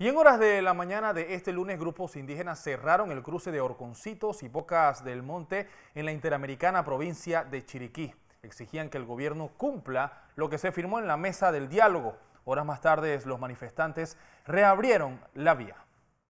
Y en horas de la mañana de este lunes, grupos indígenas cerraron el cruce de Orconcitos y Bocas del Monte en la interamericana provincia de Chiriquí. Exigían que el gobierno cumpla lo que se firmó en la mesa del diálogo. Horas más tarde, los manifestantes reabrieron la vía.